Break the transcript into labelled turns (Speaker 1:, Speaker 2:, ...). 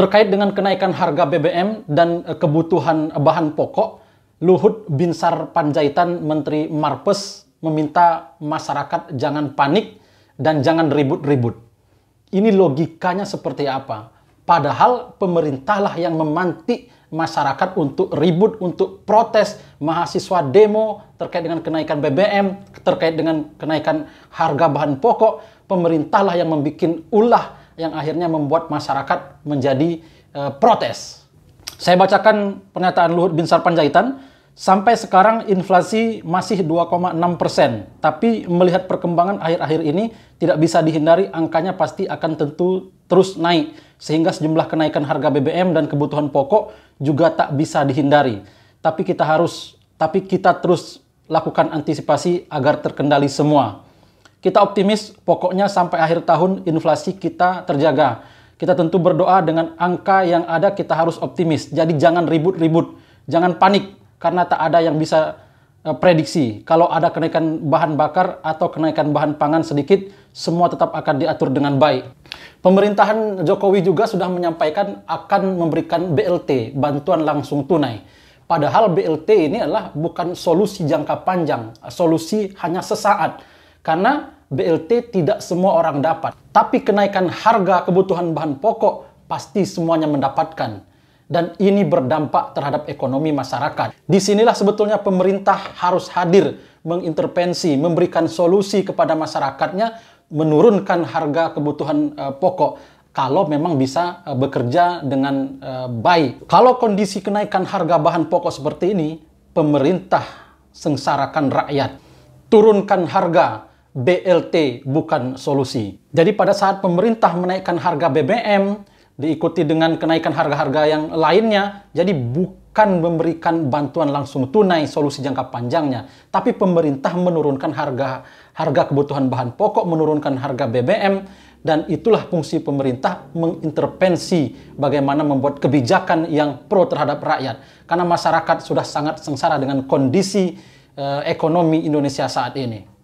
Speaker 1: Terkait dengan kenaikan harga BBM dan eh, kebutuhan bahan pokok, Luhut Binsar Panjaitan Menteri Marpes meminta masyarakat jangan panik dan jangan ribut-ribut. Ini logikanya seperti apa? Padahal pemerintahlah yang memantik masyarakat untuk ribut, untuk protes, mahasiswa demo terkait dengan kenaikan BBM, terkait dengan kenaikan harga bahan pokok, pemerintahlah yang membuat ulah yang akhirnya membuat masyarakat menjadi e, protes. Saya bacakan pernyataan Luhut Bin Sarpanjaitan. Sampai sekarang inflasi masih 2,6 persen, tapi melihat perkembangan akhir-akhir ini tidak bisa dihindari angkanya pasti akan tentu terus naik. Sehingga sejumlah kenaikan harga BBM dan kebutuhan pokok juga tak bisa dihindari. Tapi kita harus, tapi kita terus lakukan antisipasi agar terkendali semua. Kita optimis pokoknya sampai akhir tahun inflasi kita terjaga. Kita tentu berdoa dengan angka yang ada kita harus optimis. Jadi jangan ribut-ribut, jangan panik karena tak ada yang bisa eh, prediksi. Kalau ada kenaikan bahan bakar atau kenaikan bahan pangan sedikit, semua tetap akan diatur dengan baik. Pemerintahan Jokowi juga sudah menyampaikan akan memberikan BLT, bantuan langsung tunai. Padahal BLT ini adalah bukan solusi jangka panjang, solusi hanya sesaat karena BLT tidak semua orang dapat. Tapi kenaikan harga kebutuhan bahan pokok pasti semuanya mendapatkan. Dan ini berdampak terhadap ekonomi masyarakat. Disinilah sebetulnya pemerintah harus hadir mengintervensi, memberikan solusi kepada masyarakatnya, menurunkan harga kebutuhan uh, pokok kalau memang bisa uh, bekerja dengan uh, baik. Kalau kondisi kenaikan harga bahan pokok seperti ini, pemerintah sengsarakan rakyat. Turunkan harga BLT bukan solusi. Jadi pada saat pemerintah menaikkan harga BBM, diikuti dengan kenaikan harga-harga yang lainnya, jadi bukan memberikan bantuan langsung tunai solusi jangka panjangnya, tapi pemerintah menurunkan harga harga kebutuhan bahan pokok, menurunkan harga BBM dan itulah fungsi pemerintah mengintervensi bagaimana membuat kebijakan yang pro terhadap rakyat karena masyarakat sudah sangat sengsara dengan kondisi eh, ekonomi Indonesia saat ini.